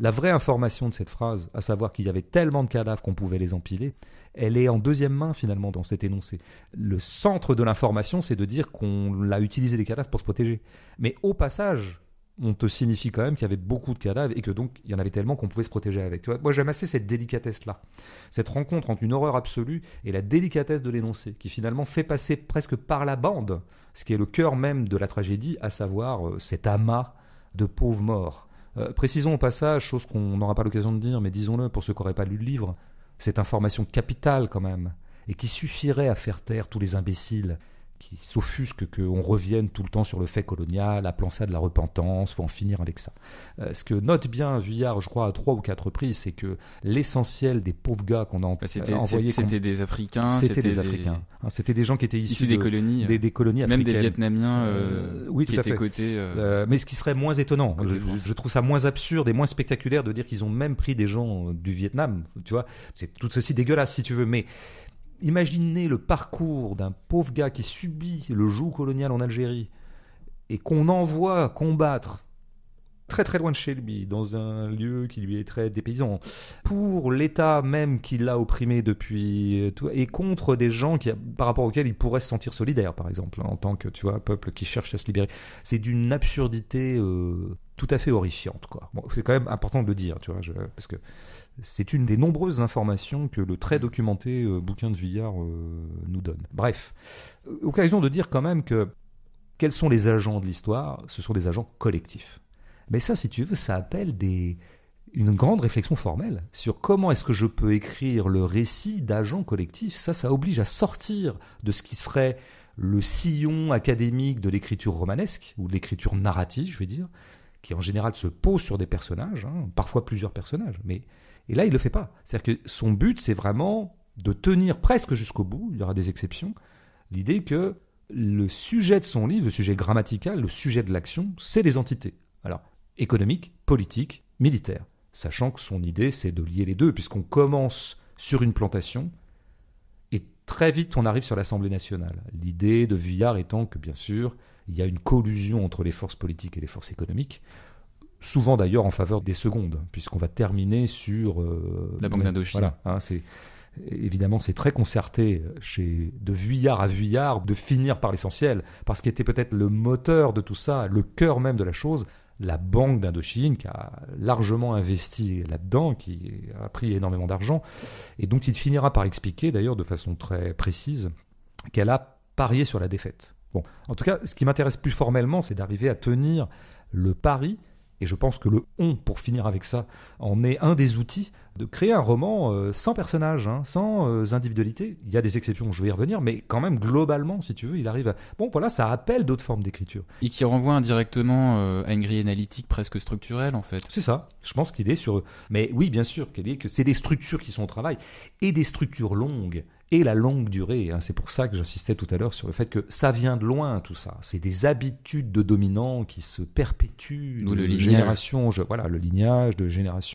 La vraie information de cette phrase, à savoir qu'il y avait tellement de cadavres qu'on pouvait les empiler, elle est en deuxième main finalement dans cet énoncé. Le centre de l'information, c'est de dire qu'on a utilisé les cadavres pour se protéger. Mais au passage, on te signifie quand même qu'il y avait beaucoup de cadavres et que donc il y en avait tellement qu'on pouvait se protéger avec. moi j'aime assez cette délicatesse-là, cette rencontre entre une horreur absolue et la délicatesse de l'énoncé, qui finalement fait passer presque par la bande, ce qui est le cœur même de la tragédie, à savoir euh, cet amas de pauvres morts. Euh, précisons au passage, chose qu'on n'aura pas l'occasion de dire, mais disons-le pour ceux qui n'auraient pas lu le livre, cette information capitale quand même, et qui suffirait à faire taire tous les imbéciles qui s'offusquent qu'on revienne tout le temps sur le fait colonial, appelant ça de la repentance, faut en finir avec ça. Euh, ce que note bien Vuillard, je crois, à trois ou quatre reprises, c'est que l'essentiel des pauvres gars qu'on a bah, euh, envoyés... C'était des Africains. C'était des Africains. Hein, c'était des gens qui étaient issus, des, colonies, des, colonies africaines. Même des Vietnamiens euh, euh, oui, tout qui à fait. Côté, mais ce qui serait moins étonnant. Je, je, trouve ça moins absurde et moins spectaculaire de dire qu'ils ont même pris des gens du Vietnam. Tu vois, c'est tout ceci dégueulasse si tu veux, mais imaginez le parcours d'un pauvre gars qui subit le joug colonial en Algérie et qu'on envoie combattre très très loin de chez lui, dans un lieu qui lui est très dépaysant, pour l'État même qui l'a opprimé depuis euh, et contre des gens qui, par rapport auxquels il pourrait se sentir solidaire, par exemple, hein, en tant que tu vois, peuple qui cherche à se libérer. C'est d'une absurdité euh, tout à fait horrifiante, quoi. c'est quand même important de le dire, tu parce que c'est une des nombreuses informations que le très mm. documenté euh, bouquin de Villard nous donne. Bref, occasion de dire quand même que quels sont les agents de l'histoire Ce sont des agents collectifs. Mais ça, si tu veux, ça appelle des, une grande réflexion formelle sur comment est-ce que je peux écrire le récit d'agent collectif. Ça, ça oblige à sortir de ce qui serait le sillon académique de l'écriture romanesque, ou de l'écriture narrative, je vais dire, qui en général se pose sur des personnages, hein, parfois plusieurs personnages. Mais et là, il le fait pas. C'est-à-dire que son but, c'est vraiment de tenir presque jusqu'au bout. Il y aura des exceptions. L'idée que le sujet de son livre, le sujet grammatical, le sujet de l'action, c'est les entités. Alors, économique, politique, militaire. Sachant que son idée, c'est de lier les deux, puisqu'on commence sur une plantation, et très vite on arrive sur l'Assemblée nationale. L'idée de Vuillard étant que, bien sûr, il y a une collusion entre les forces politiques et les forces économiques, souvent d'ailleurs en faveur des secondes, puisqu'on va terminer sur... Euh, la Banque d'Indochine. Hein, c'est... Évidemment, c'est très concerté chez de Vuillard à Vuillard de finir par l'essentiel, parce qu'il était peut-être le moteur de tout ça, le cœur même de la chose, la Banque d'Indochine, qui a largement investi là-dedans, qui a pris énormément d'argent, et dont il finira par expliquer d'ailleurs de façon très précise qu'elle a parié sur la défaite. Bon, en tout cas, ce qui m'intéresse plus formellement, c'est d'arriver à tenir le pari et je pense que le on, pour finir avec ça, en est un des outils de créer un roman euh, sans personnage, hein, sans euh, individualité. Il y a des exceptions, je vais y revenir, mais quand même globalement, si tu veux, il arrive à... Bon, voilà, ça appelle d'autres formes d'écriture. Et qui renvoie indirectement euh, à une grille analytique presque structurelle, en fait. C'est ça, je pense qu'il est sur... Mais oui, bien sûr, qu'il est que c'est des structures qui sont au travail, et des structures longues et la longue durée. Hein. C'est pour ça que j'insistais tout à l'heure sur le fait que ça vient de loin, tout ça. C'est des habitudes de dominants qui se perpétuent de, génération, je, voilà, le lignage de génération